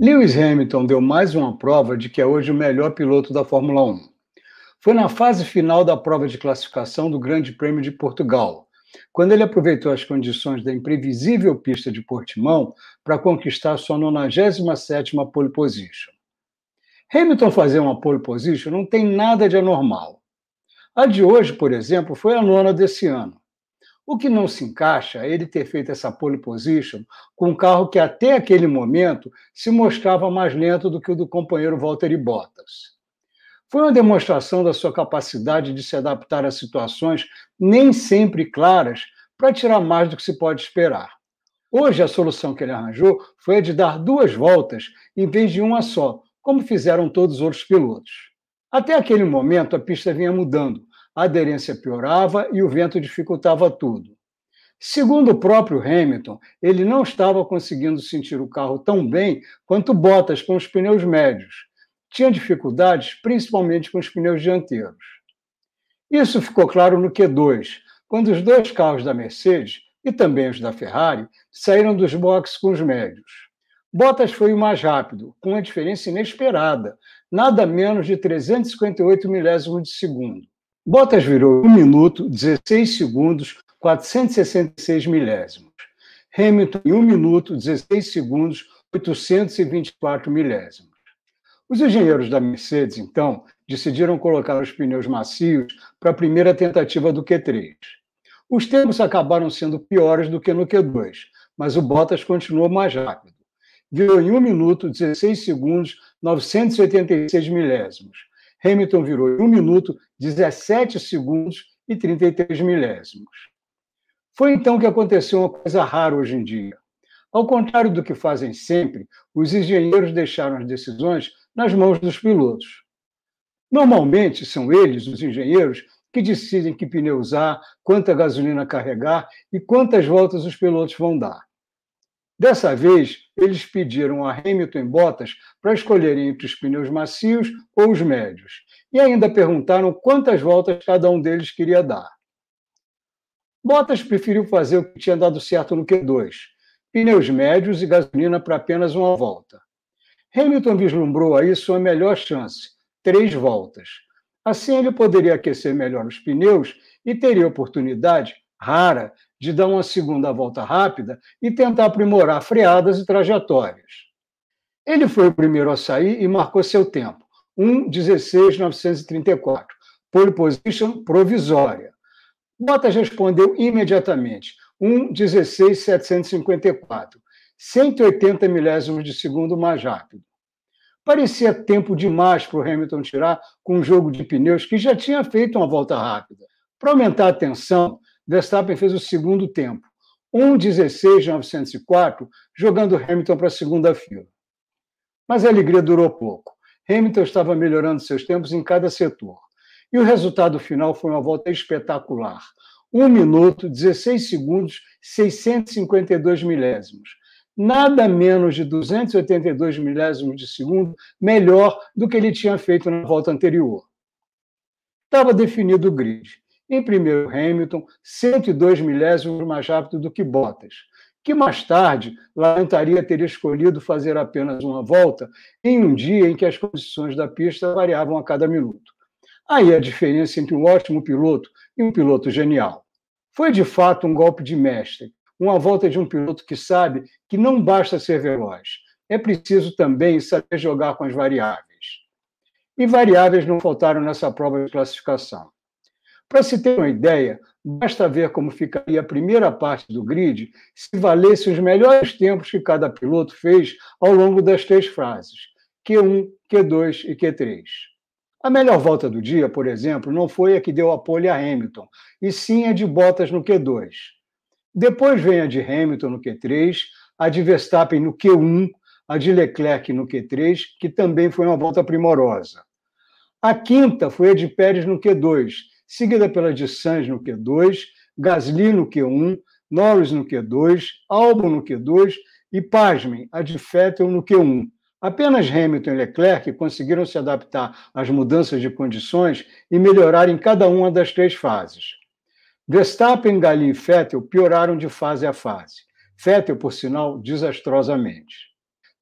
Lewis Hamilton deu mais uma prova de que é hoje o melhor piloto da Fórmula 1. Foi na fase final da prova de classificação do Grande Prêmio de Portugal, quando ele aproveitou as condições da imprevisível pista de Portimão para conquistar sua 97ª pole position. Hamilton fazer uma pole position não tem nada de anormal. A de hoje, por exemplo, foi a nona desse ano. O que não se encaixa é ele ter feito essa pole position com um carro que até aquele momento se mostrava mais lento do que o do companheiro Valtteri Bottas. Foi uma demonstração da sua capacidade de se adaptar a situações nem sempre claras para tirar mais do que se pode esperar. Hoje, a solução que ele arranjou foi a de dar duas voltas em vez de uma só, como fizeram todos os outros pilotos. Até aquele momento, a pista vinha mudando, a aderência piorava e o vento dificultava tudo. Segundo o próprio Hamilton, ele não estava conseguindo sentir o carro tão bem quanto Bottas com os pneus médios. Tinha dificuldades, principalmente com os pneus dianteiros. Isso ficou claro no Q2, quando os dois carros da Mercedes e também os da Ferrari saíram dos boxes com os médios. Bottas foi o mais rápido, com uma diferença inesperada, nada menos de 358 milésimos de segundo. Bottas virou 1 minuto, 16 segundos, 466 milésimos. Hamilton em 1 minuto, 16 segundos, 824 milésimos. Os engenheiros da Mercedes, então, decidiram colocar os pneus macios para a primeira tentativa do Q3. Os tempos acabaram sendo piores do que no Q2, mas o Bottas continuou mais rápido. Virou em 1 minuto, 16 segundos, 986 milésimos. Hamilton virou em 1 minuto, 17 segundos e 33 milésimos. Foi então que aconteceu uma coisa rara hoje em dia. Ao contrário do que fazem sempre, os engenheiros deixaram as decisões nas mãos dos pilotos. Normalmente são eles, os engenheiros, que decidem que pneu usar, quanta gasolina carregar e quantas voltas os pilotos vão dar. Dessa vez, eles pediram a Hamilton e Bottas para escolherem entre os pneus macios ou os médios, e ainda perguntaram quantas voltas cada um deles queria dar. Bottas preferiu fazer o que tinha dado certo no Q2, pneus médios e gasolina para apenas uma volta. Hamilton vislumbrou aí sua melhor chance, três voltas. Assim ele poderia aquecer melhor os pneus e teria oportunidade rara de dar uma segunda volta rápida e tentar aprimorar freadas e trajetórias. Ele foi o primeiro a sair e marcou seu tempo, 1.16.934, pole position provisória. Bottas respondeu imediatamente, 1.16.754, 180 milésimos de segundo mais rápido. Parecia tempo demais para o Hamilton tirar com um jogo de pneus que já tinha feito uma volta rápida. Para aumentar a tensão, Verstappen fez o segundo tempo, 1,16,904, jogando Hamilton para a segunda fila. Mas a alegria durou pouco. Hamilton estava melhorando seus tempos em cada setor. E o resultado final foi uma volta espetacular. 1 minuto, 16 segundos, 652 milésimos. Nada menos de 282 milésimos de segundo melhor do que ele tinha feito na volta anterior. Estava definido o grid. Em primeiro, Hamilton, 102 milésimos mais rápido do que Bottas, que mais tarde lamentaria ter escolhido fazer apenas uma volta em um dia em que as condições da pista variavam a cada minuto. Aí a diferença entre um ótimo piloto e um piloto genial. Foi de fato um golpe de mestre, uma volta de um piloto que sabe que não basta ser veloz, é preciso também saber jogar com as variáveis. E variáveis não faltaram nessa prova de classificação. Para se ter uma ideia, basta ver como ficaria a primeira parte do grid se valesse os melhores tempos que cada piloto fez ao longo das três frases, Q1, Q2 e Q3. A melhor volta do dia, por exemplo, não foi a que deu a pole a Hamilton, e sim a de Bottas no Q2. Depois vem a de Hamilton no Q3, a de Verstappen no Q1, a de Leclerc no Q3, que também foi uma volta primorosa. A quinta foi a de Pérez no Q2, seguida pela de Sainz no Q2, Gasly no Q1, Norris no Q2, Albon no Q2 e, pasmem, a de Vettel no Q1. Apenas Hamilton e Leclerc conseguiram se adaptar às mudanças de condições e melhorar em cada uma das três fases. Verstappen, Gasly e Vettel pioraram de fase a fase. Vettel, por sinal, desastrosamente.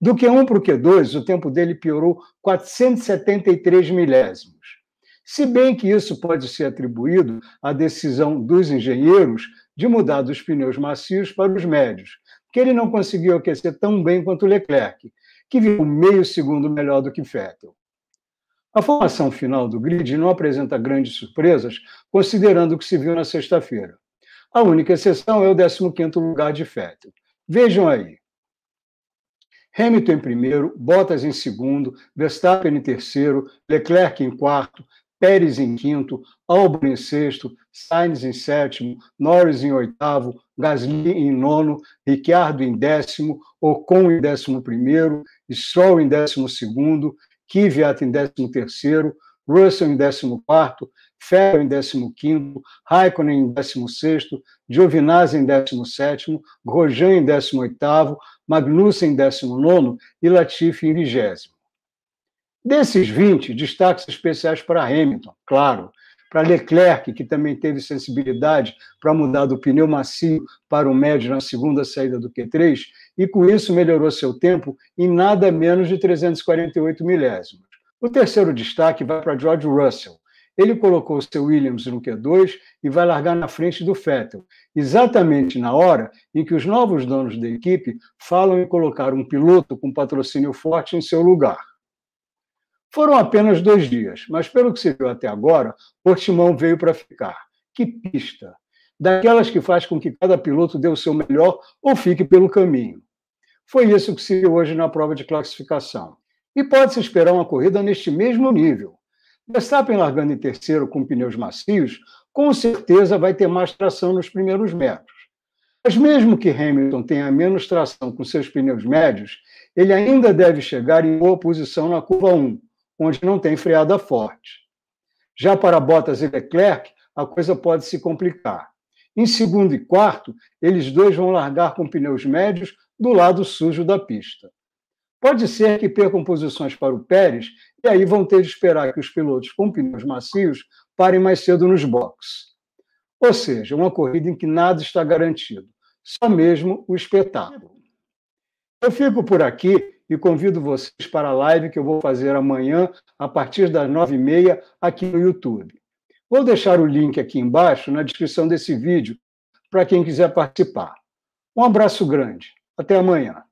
Do Q1 para o Q2, o tempo dele piorou 473 milésimos se bem que isso pode ser atribuído à decisão dos engenheiros de mudar dos pneus macios para os médios, que ele não conseguiu aquecer tão bem quanto Leclerc, que viu meio segundo melhor do que Vettel. A formação final do grid não apresenta grandes surpresas, considerando o que se viu na sexta-feira. A única exceção é o 15º lugar de Vettel. Vejam aí. Hamilton em primeiro, Bottas em segundo, Verstappen em terceiro, Leclerc em quarto, Pérez em quinto, Albon em sexto, Sainz em sétimo, Norris em oitavo, Gasly em nono, Ricciardo em décimo, Ocon em décimo primeiro, Stroll em décimo segundo, Kvyat em décimo terceiro, Russell em décimo quarto, Ferro em décimo quinto, Raikkonen em décimo sexto, Giovinazzi em décimo sétimo, Grosjean em décimo oitavo, Magnussen em décimo nono e Latifi em vigésimo. Desses 20, destaques especiais para Hamilton, claro, para Leclerc, que também teve sensibilidade para mudar do pneu macio para o médio na segunda saída do Q3, e com isso melhorou seu tempo em nada menos de 348 milésimos. O terceiro destaque vai para George Russell. Ele colocou seu Williams no Q2 e vai largar na frente do Vettel, exatamente na hora em que os novos donos da equipe falam em colocar um piloto com patrocínio forte em seu lugar. Foram apenas dois dias, mas pelo que se viu até agora, Portimão veio para ficar. Que pista! Daquelas que faz com que cada piloto dê o seu melhor ou fique pelo caminho. Foi isso que se viu hoje na prova de classificação. E pode-se esperar uma corrida neste mesmo nível. Verstappen largando em terceiro com pneus macios, com certeza vai ter mais tração nos primeiros metros. Mas mesmo que Hamilton tenha menos tração com seus pneus médios, ele ainda deve chegar em boa posição na curva 1, onde não tem freada forte. Já para Bottas e Leclerc, a coisa pode se complicar. Em segundo e quarto, eles dois vão largar com pneus médios do lado sujo da pista. Pode ser que percam posições para o Pérez e aí vão ter de esperar que os pilotos com pneus macios parem mais cedo nos boxes. Ou seja, uma corrida em que nada está garantido, só mesmo o espetáculo. Eu fico por aqui e convido vocês para a live que eu vou fazer amanhã, a partir das nove e meia, aqui no YouTube. Vou deixar o link aqui embaixo, na descrição desse vídeo, para quem quiser participar. Um abraço grande. Até amanhã.